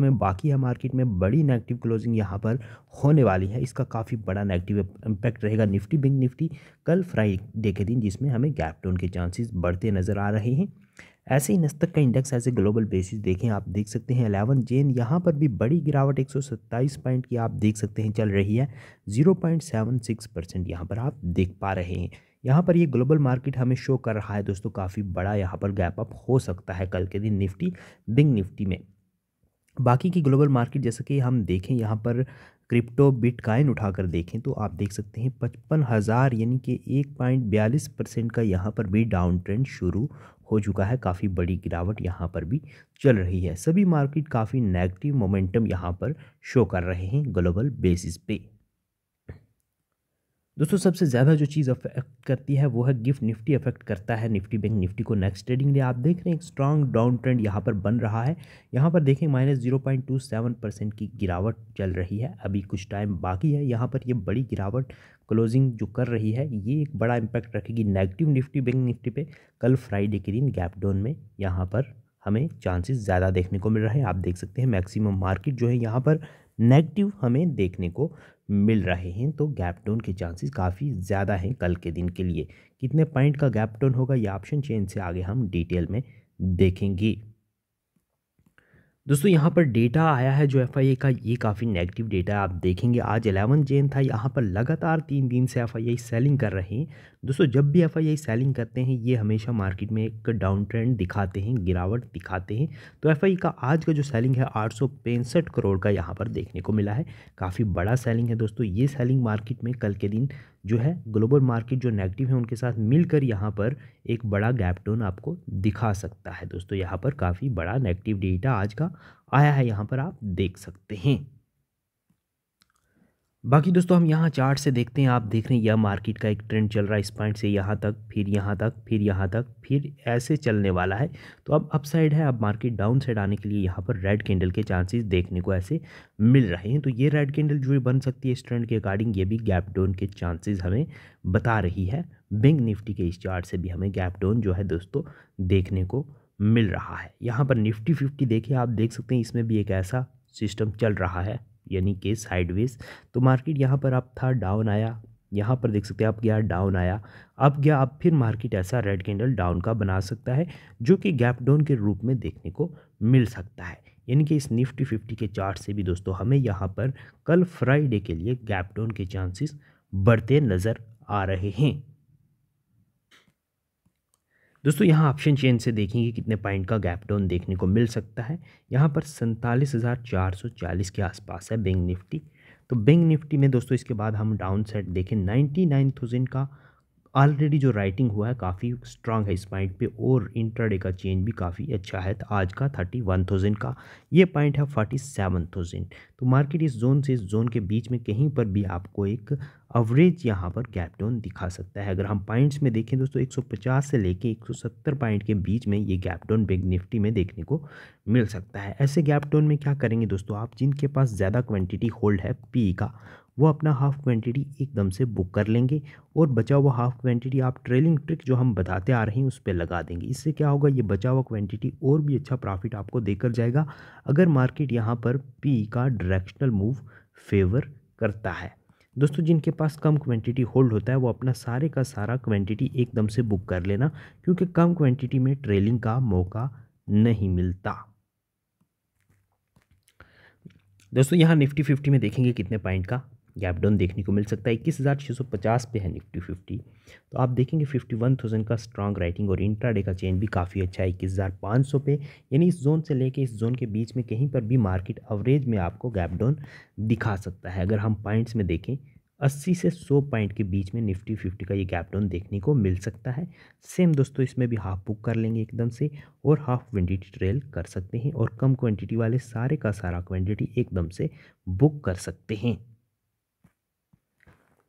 में बाकी है मार्केट में बड़ी नेगेटिव क्लोजिंग यहाँ पर होने वाली है इसका काफ़ी बड़ा नेगेटिव इम्पैक्ट रहेगा निफ्टी बैंक निफ्टी कल फ्राइडे के दिन जिसमें हमें गैप डाउन के चांसेस बढ़ते नज़र आ रहे हैं ऐसे ही नस्तक का इंडेक्स ऐसे ग्लोबल बेसिस देखें आप देख सकते हैं एलेवन जेन यहाँ पर भी बड़ी गिरावट एक पॉइंट की आप देख सकते हैं चल रही है जीरो परसेंट यहाँ पर आप देख पा रहे हैं यहाँ पर ये ग्लोबल मार्केट हमें शो कर रहा है दोस्तों काफ़ी बड़ा यहाँ पर गैप अप हो सकता है कल के दिन निफ्टी बिंग निफ्टी में बाकी की ग्लोबल मार्केट जैसा कि हम देखें यहाँ पर क्रिप्टो बिटकॉइन उठाकर देखें तो आप देख सकते हैं पचपन हज़ार यानी कि एक पॉइंट बयालीस परसेंट का यहाँ पर भी डाउन ट्रेंड शुरू हो चुका है काफ़ी बड़ी गिरावट यहाँ पर भी चल रही है सभी मार्केट काफ़ी नेगेटिव मोमेंटम यहाँ पर शो कर रहे हैं ग्लोबल बेसिस पे दोस्तों सबसे ज़्यादा जो चीज़ अफेक्ट करती है वो है गिफ्ट निफ्टी अफेक्ट करता है निफ्टी बैंक निफ्टी को नेक्स्ट ट्रेडिंग डे आप देख रहे हैं एक स्ट्रांग डाउन ट्रेंड यहाँ पर बन रहा है यहाँ पर देखें minus zero point two seven percent की गिरावट चल रही है अभी कुछ टाइम बाकी है यहाँ पर ये बड़ी गिरावट क्लोजिंग जो कर रही है ये एक बड़ा इम्पैक्ट रखेगी नेगेटिव निफ्टी बैंक निफ्टी पर कल फ्राइडे के दिन गैप डाउन में यहाँ पर हमें चांसेस ज़्यादा देखने को मिल रहा है आप देख सकते हैं मैक्सिमम मार्केट जो है यहाँ पर नेगेटिव हमें देखने को मिल रहे हैं तो गैप डाउन के चांसेस काफ़ी ज़्यादा हैं कल के दिन के लिए कितने पॉइंट का गैप डाउन होगा यह ऑप्शन चेंज से आगे हम डिटेल में देखेंगे दोस्तों यहाँ पर डेटा आया है जो एफ का ये काफ़ी नेगेटिव डेटा है आप देखेंगे आज एलेवन जेन था यहाँ पर लगातार तीन दिन से एफ सेलिंग कर रहे हैं दोस्तों जब भी एफ सेलिंग करते हैं ये हमेशा मार्केट में एक डाउन ट्रेंड दिखाते हैं गिरावट दिखाते हैं तो एफ का आज का जो सेलिंग है आठ करोड़ का यहाँ पर देखने को मिला है काफ़ी बड़ा सेलिंग है दोस्तों ये सेलिंग मार्केट में कल के दिन जो है ग्लोबल मार्केट जो नेगेटिव है उनके साथ मिलकर यहाँ पर एक बड़ा गैप आपको दिखा सकता है दोस्तों यहाँ पर काफ़ी बड़ा नेगेटिव डेटा आज का आया है यहाँ पर आप देख सकते हैं बाकी दोस्तों हम यहाँ चार्ट से देखते हैं आप देख रहे हैं यह मार्केट का एक ट्रेंड चल रहा है इस पॉइंट से यहाँ तक फिर यहाँ तक फिर यहाँ तक फिर ऐसे चलने वाला है तो अब अप साइड है अब मार्केट डाउन साइड आने के लिए यहाँ पर रेड कैंडल के चांसेस देखने को ऐसे मिल रहे हैं तो ये रेड कैंडल जो बन सकती है इस ट्रेंड के अकॉर्डिंग ये भी गैप डाउन के चांसेज हमें बता रही है बैंक निफ्टी के इस चार्ट से भी हमें गैप डाउन जो है दोस्तों देखने को मिल रहा है यहाँ पर निफ्टी फिफ्टी देखिए आप देख सकते हैं इसमें भी एक ऐसा सिस्टम चल रहा है यानी कि साइडवेज तो मार्केट यहाँ पर आप था डाउन आया यहाँ पर देख सकते हैं आप गया डाउन आया अब गया अब फिर मार्केट ऐसा रेड कैंडल डाउन का बना सकता है जो कि गैप डाउन के रूप में देखने को मिल सकता है यानी कि इस निफ्टी फिफ्टी के चार्ट से भी दोस्तों हमें यहाँ पर कल फ्राइडे के लिए गैप डाउन के चांसेस बढ़ते नज़र आ रहे हैं दोस्तों यहाँ ऑप्शन चेन से देखेंगे कितने पॉइंट का गैप डाउन देखने को मिल सकता है यहाँ पर सैंतालीस हज़ार चार सौ चालीस के आसपास है बैंक निफ्टी तो बैंक निफ्टी में दोस्तों इसके बाद हम डाउन सेट देखें नाइन्टी नाइन थाउजेंड का ऑलरेडी जो राइटिंग हुआ है काफ़ी स्ट्रांग है इस पॉइंट पे और इंट्राडे का चेंज भी काफ़ी अच्छा है तो आज का थर्टी वन थाउजेंड का ये पॉइंट है फोर्टी सेवन थाउजेंड तो मार्केट इस जोन से इस जोन के बीच में कहीं पर भी आपको एक एवरेज यहाँ पर गैप डाउन दिखा सकता है अगर हम पॉइंट्स में देखें दोस्तों एक से लेके एक पॉइंट के बीच में ये गैप डाउन बिग निफ्टी में देखने को मिल सकता है ऐसे गैप डाउन में क्या करेंगे दोस्तों आप जिनके पास ज़्यादा क्वान्टिटी होल्ड है पी का वो अपना हाफ़ क्वांटिटी एकदम से बुक कर लेंगे और बचा हुआ हाफ़ क्वांटिटी आप ट्रेलिंग ट्रिक जो हम बताते आ रहे हैं उस पर लगा देंगे इससे क्या होगा ये बचा हुआ क्वांटिटी और भी अच्छा प्रॉफिट आपको देकर जाएगा अगर मार्केट यहाँ पर पी का डायरेक्शनल मूव फेवर करता है दोस्तों जिनके पास कम क्वांटिटी होल्ड होता है वो अपना सारे का सारा क्वांटिटी एकदम से बुक कर लेना क्योंकि कम क्वांटिटी में ट्रेलिंग का मौका नहीं मिलता दोस्तों यहाँ निफ्टी फिफ्टी में देखेंगे कितने पॉइंट का गैप डाउन देखने को मिल सकता है इक्कीस हज़ार छः सौ पचास पे है निफ्टी फिफ्टी तो आप देखेंगे फिफ्टी वन थाउजेंड का स्ट्रांग राइटिंग और इंट्राडे का चेंज भी काफ़ी अच्छा है इक्कीस हज़ार पाँच सौ पे यानी इस जोन से लेके इस जोन के बीच में कहीं पर भी मार्केट एवरेज में आपको गैप डाउन दिखा सकता है अगर हम पॉइंट्स में देखें अस्सी से सौ पॉइंट के बीच में निफ्टी फिफ्टी का ये गैप डाउन देखने को मिल सकता है सेम दोस्तों इसमें भी हाफ बुक कर लेंगे एकदम से और हाफ क्वान्टिटी ट्रेल कर सकते हैं और कम क्वान्टिटी वाले सारे का सारा क्वान्टिटी एकदम से बुक कर सकते हैं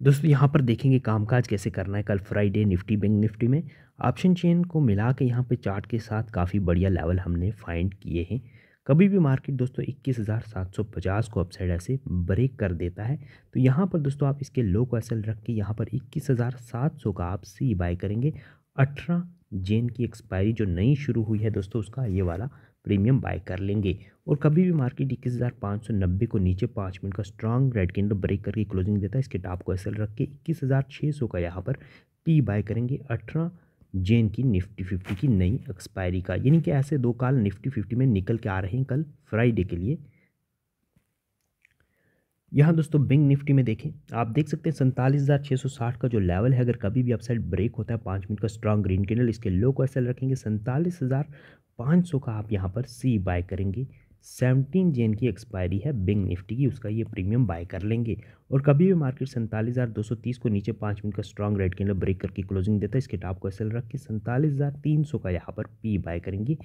दोस्तों यहाँ पर देखेंगे कामकाज कैसे करना है कल फ्राइडे निफ्टी बैंक निफ्टी में ऑप्शन चेन को मिला के यहाँ पे चार्ट के साथ काफ़ी बढ़िया लेवल हमने फाइंड किए हैं कभी भी मार्केट दोस्तों 21,750 को अपसाइड ऐसे ब्रेक कर देता है तो यहाँ पर दोस्तों आप इसके लो को असल रख के यहाँ पर सौ का आप सी बाय करेंगे अठारह जेन की एक्सपायरी जो नई शुरू हुई है दोस्तों उसका ये वाला प्रीमियम बाय कर लेंगे और कभी भी मार्केट इक्कीस हज़ार पाँच सौ नब्बे को नीचे पाँच मिनट का स्ट्रांग रेड कैंडल ब्रेक करके क्लोजिंग देता है इसके टॉप को एसल रख के इक्कीस हज़ार छः सौ का यहाँ पर पी बाय करेंगे अठारह जेन की निफ्टी फिफ्टी की नई एक्सपायरी का यानी कि ऐसे दो काल निफ्टी फिफ्टी में निकल के आ रहे हैं कल फ्राइडे के लिए यहाँ दोस्तों बिंग निफ्टी में देखें आप देख सकते हैं सैंतालीस हज़ार छः सौ साठ का जो लेवल है अगर कभी भी अपसाइड ब्रेक होता है पाँच मिनट का स्ट्रांग ग्रीन कैंडल इसके लो को ऐसा रखेंगे सैंतालीस हज़ार पाँच सौ का आप यहाँ पर सी बाय करेंगे सेवनटीन जेन की एक्सपायरी है बिंग निफ्टी की उसका ये प्रीमियम बाय कर लेंगे और कभी भी मार्केट सैंतालीस हज़ार दो सौ तीस को नीचे पाँच मिनट का स्ट्रांग रेड कैंडल ब्रेक करके क्लोजिंग देता है इसके टॉप को एसल रख के सैंतालीस हज़ार तीन सौ का यहाँ पर पी बाय करेंगे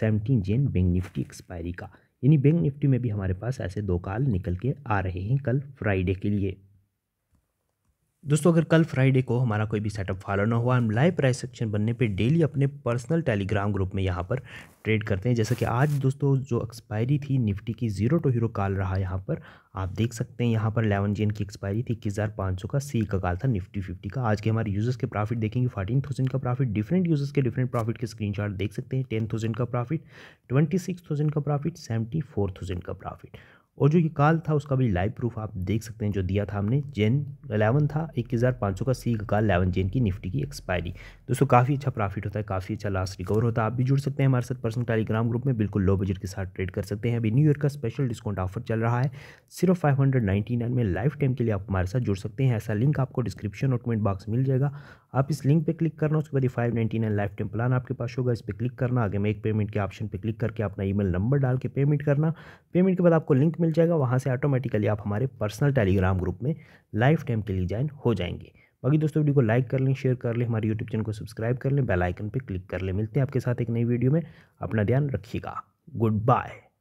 सेवनटीन जेन बिंग निफ्टी एक्सपायरी का यानी बैंक निफ्टी में भी हमारे पास ऐसे दो काल निकल के आ रहे हैं कल फ्राइडे के लिए दोस्तों अगर कल फ्राइडे को हमारा कोई भी सेटअप फॉलो ना हुआ हम लाइव प्राइस सेक्शन बनने पे डेली अपने पर्सनल टेलीग्राम ग्रुप में यहाँ पर ट्रेड करते हैं जैसे कि आज दोस्तों जो एक्सपायरी थी निफ्टी की जीरो टू हीरो काल रहा यहाँ पर आप देख सकते हैं यहाँ पर लेवन जी की एक्सपायरी थी इक्कीस हज़ार पाँच सौ का सी का काल था निफ्टी फिफ्टी का आज के हमारे यूज़र्स के प्रॉफिट देखेंगे फोर्टीन थाउजेंड का प्रॉफिट डिफरेंट यूज़र्स के डिफरेंट प्रॉफिट के स्क्रीनशॉट देख सकते हैं टेन थाउजेंड का प्रॉफिट ट्वेंटी सिक्स थाउजेंड का प्रॉफिट सेवेंटी फोर थाउजेंड का प्रॉफिट और जो ये काल था उसका भी लाइव प्रूफ आप देख सकते हैं जो दिया था हमने जेन अलेवन था एक हज़ार पाँच सौ का सी का अलेवन जेन की निफ्टी की एक्सपायरी दोस्तों काफ़ी अच्छा प्रॉफिट होता है काफ़ी अच्छा लास्ट रिकवर होता है आप भी जुड़ सकते हैं हमारे साथ पर्सनल टेलीग्राम ग्रुप में बिल्कुल लो बजट के साथ ट्रेड कर सकते हैं अभी न्यू ईयर का स्पेशल डिस्काउंट ऑफर चल रहा है सिर्फ फाइव में लाइफ टाइम के लिए आप हमारे साथ जुड़ सकते हैं ऐसा लिंक आपको डिस्क्रिप्शन और कमेंट बॉक्स मिल जाएगा आप इस लिंक पर क्लिक करना उसके बाद five ninety nine lifetime plan आपके पास होगा इस पर क्लिक करना आगे मेक पेमेंट के ऑप्शन पर क्लिक करके अपना ई नंबर डाल के पेमेंट करना पेमेंट के बाद आपको लिंक मिल जाएगा वहाँ से ऑटोमेटिकली आप हमारे पर्सनल टेलीग्राम ग्रुप में लाइफ टाइम के लिए ज्वाइन हो जाएंगे बाकी दोस्तों वीडियो को लाइक कर लें शेयर कर लें हमारे यूट्यूब चैनल को सब्सक्राइब कर लें बेल आइकन पर क्लिक कर लें मिलते हैं आपके साथ एक नई वीडियो में अपना ध्यान रखिएगा गुड बाय